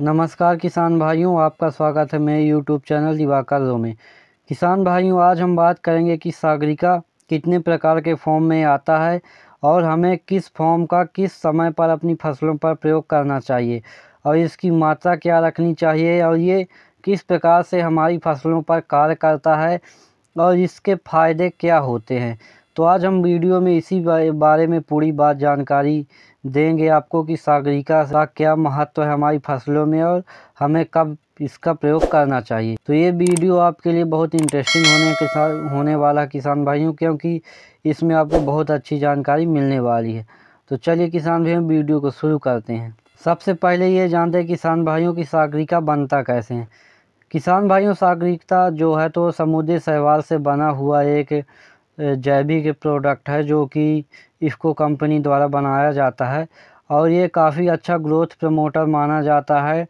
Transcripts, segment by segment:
नमस्कार किसान भाइयों आपका स्वागत है मेरे यूट्यूब चैनल दिवाकर जो में किसान भाइयों आज हम बात करेंगे कि सागरिका कितने प्रकार के फॉर्म में आता है और हमें किस फॉर्म का किस समय पर अपनी फसलों पर प्रयोग करना चाहिए और इसकी मात्रा क्या रखनी चाहिए और ये किस प्रकार से हमारी फसलों पर कार्य करता है और इसके फ़ायदे क्या होते हैं तो आज हम वीडियो में इसी बारे में पूरी बात जानकारी देंगे आपको कि सागरिका का क्या महत्व है हमारी फसलों में और हमें कब इसका प्रयोग करना चाहिए तो ये वीडियो आपके लिए बहुत इंटरेस्टिंग होने के साथ होने वाला किसान भाइयों क्योंकि इसमें आपको बहुत अच्छी जानकारी मिलने वाली है तो चलिए किसान भाइयों वीडियो को शुरू करते हैं सबसे पहले ये जानते हैं किसान भाइयों की सागरिका बनता कैसे हैं किसान भाइयों सागरिकता जो है तो समुद्री सहवाल से बना हुआ एक जैविक प्रोडक्ट है जो कि इसको कंपनी द्वारा बनाया जाता है और ये काफ़ी अच्छा ग्रोथ प्रमोटर माना जाता है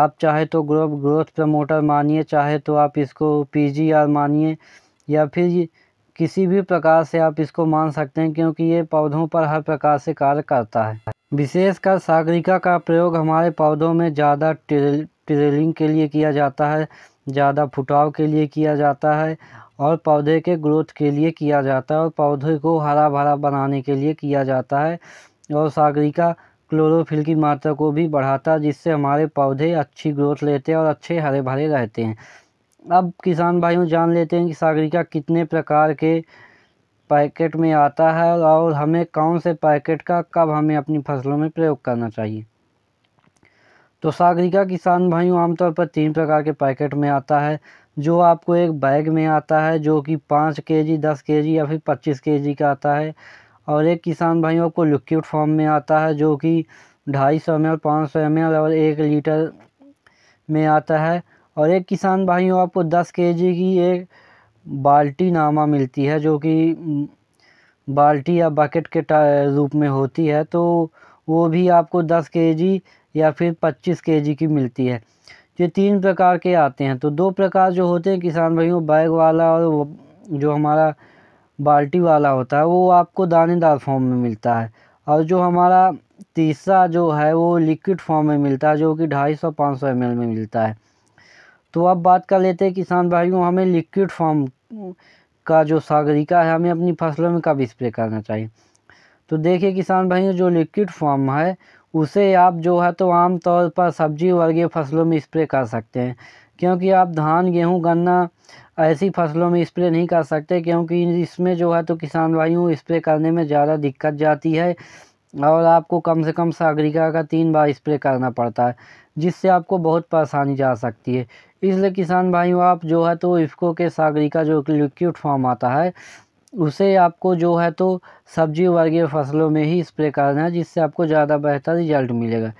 आप चाहे तो ग्रो ग्रोथ प्रमोटर मानिए चाहे तो आप इसको पीजीआर मानिए या फिर किसी भी प्रकार से आप इसको मान सकते हैं क्योंकि ये पौधों पर हर प्रकार से कार्य करता है विशेषकर सागरिका का प्रयोग हमारे पौधों में ज़्यादा ट्रेलिंग के लिए किया जाता है ज़्यादा फुटाव के लिए किया जाता है और पौधे के ग्रोथ के लिए किया जाता है और पौधे को हरा भरा बनाने के लिए किया जाता है और सागरिका क्लोरोफिल की मात्रा को भी बढ़ाता है जिससे हमारे पौधे अच्छी ग्रोथ लेते हैं और अच्छे हरे भरे रहते हैं अब किसान भाइयों जान लेते हैं कि सागरिका कितने प्रकार के पैकेट में आता है और हमें कौन से पैकेट का कब हमें अपनी फसलों में प्रयोग करना चाहिए तो सागरिका किसान भाइयों आमतौर पर तीन प्रकार के पैकेट में आता है जो आपको एक बैग में आता है जो कि पाँच के जी दस के जी या फिर पच्चीस के जी का आता है और एक किसान भाइयों को लिक्विड फॉर्म में आता है जो कि ढाई सौ एम एल पाँच सौ एम एल और एक लीटर में आता है और एक किसान भाइयों आपको दस के जी की एक बाल्टी नामा मिलती है जो कि बाल्टी या बकेट के रूप में होती है तो वो भी आपको दस के जी या फिर पच्चीस के की मिलती है ये तीन प्रकार के आते हैं तो दो प्रकार जो होते हैं किसान भाइयों बैग वाला और जो हमारा बाल्टी वाला होता है वो आपको दानेदार फॉर्म में मिलता है और जो हमारा तीसरा जो है वो लिक्विड फॉर्म में मिलता है जो कि ढाई सौ पाँच सौ एम में मिलता है तो अब बात कर लेते हैं किसान भाइयों हमें लिक्विड फॉर्म का जो सागरिका है हमें अपनी फसलों में कब स्प्रे करना चाहिए तो देखिए किसान भाइयों जो लिक्विड फॉर्म है उसे आप जो है तो आम तौर पर सब्जी वर्गीय फसलों में स्प्रे कर सकते हैं क्योंकि आप धान गेहूं गन्ना ऐसी फसलों में स्प्रे नहीं कर सकते क्योंकि इसमें जो है तो किसान भाइयों स्प्रे करने में ज़्यादा दिक्कत जाती है और आपको कम से कम सागरिका का तीन बार स्प्रे करना पड़ता है जिससे आपको बहुत परेशानी जा सकती है इसलिए किसान भाइयों आप जो है तो इफ्को के सागरिका जो लिक्विड फॉर्म आता है उसे आपको जो है तो सब्जी वर्गीय फसलों में ही स्प्रे करना है जिससे आपको ज़्यादा बेहतर रिजल्ट मिलेगा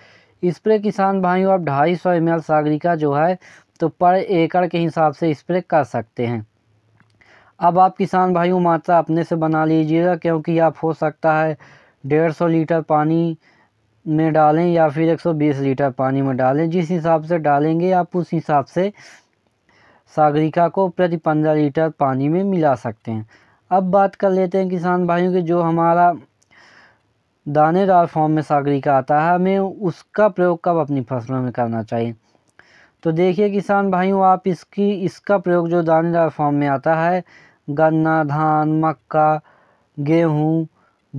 स्प्रे किसान भाइयों आप ढाई सौ एम एल सागरिका जो है तो पर एकड़ के हिसाब से स्प्रे कर सकते हैं अब आप किसान भाइयों मात्रा अपने से बना लीजिएगा क्योंकि आप हो सकता है डेढ़ सौ लीटर पानी में डालें या फिर एक सौ बीस लीटर पानी में डालें जिस हिसाब से डालेंगे आप उस हिसाब से सागरिका को प्रति पंद्रह लीटर पानी में मिला सकते हैं अब बात कर लेते हैं किसान भाइयों की जो हमारा दानेदार फॉर्म में सागरी का आता है हमें उसका प्रयोग कब अपनी फसलों में करना चाहिए तो देखिए किसान भाइयों आप इसकी इसका प्रयोग जो दानेदार फॉर्म में आता है गन्ना धान मक्का गेहूँ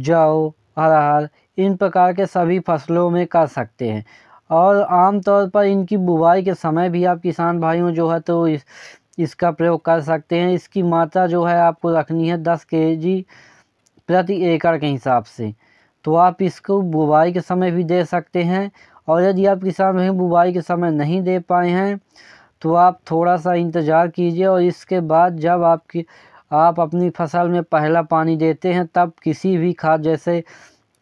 जौ अरहर इन प्रकार के सभी फसलों में कर सकते हैं और आम तौर पर इनकी बुवाई के समय भी आप किसान भाइयों जो है तो इस इसका प्रयोग कर सकते हैं इसकी मात्रा जो है आपको रखनी है दस के जी प्रति एकड़ के हिसाब से तो आप इसको बुवाई के समय भी दे सकते हैं और यदि आप किसान भाई बुवाई के समय नहीं दे पाए हैं तो आप थोड़ा सा इंतज़ार कीजिए और इसके बाद जब आपकी आप अपनी फसल में पहला पानी देते हैं तब किसी भी खाद जैसे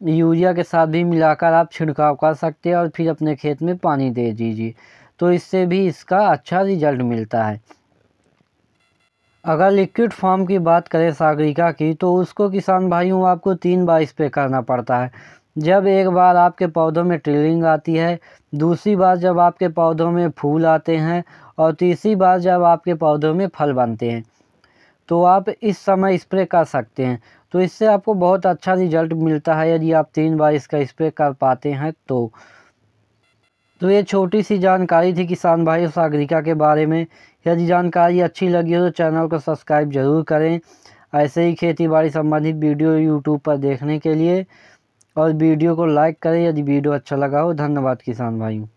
यूरिया के साथ भी मिलाकर आप छिड़काव कर सकते हैं और फिर अपने खेत में पानी दे दीजिए तो इससे भी इसका अच्छा रिजल्ट मिलता है अगर लिक्विड फॉर्म की बात करें सागरिका की तो उसको किसान भाइयों आपको तीन बार स्प्रे करना पड़ता है जब एक बार आपके पौधों में ट्रिलिंग आती है दूसरी बार जब आपके पौधों में फूल आते हैं और तीसरी बार जब आपके पौधों में फल बनते हैं तो आप इस समय स्प्रे कर सकते हैं तो इससे आपको बहुत अच्छा रिजल्ट मिलता है यदि आप तीन बार इसका स्प्रे कर पाते हैं तो तो ये छोटी सी जानकारी थी किसान भाई सागरिका के बारे में यदि जानकारी अच्छी लगी हो तो चैनल को सब्सक्राइब ज़रूर करें ऐसे ही खेती बाड़ी संबंधित वीडियो यूट्यूब पर देखने के लिए और वीडियो को लाइक करें यदि वीडियो अच्छा लगा हो धन्यवाद किसान भाइयों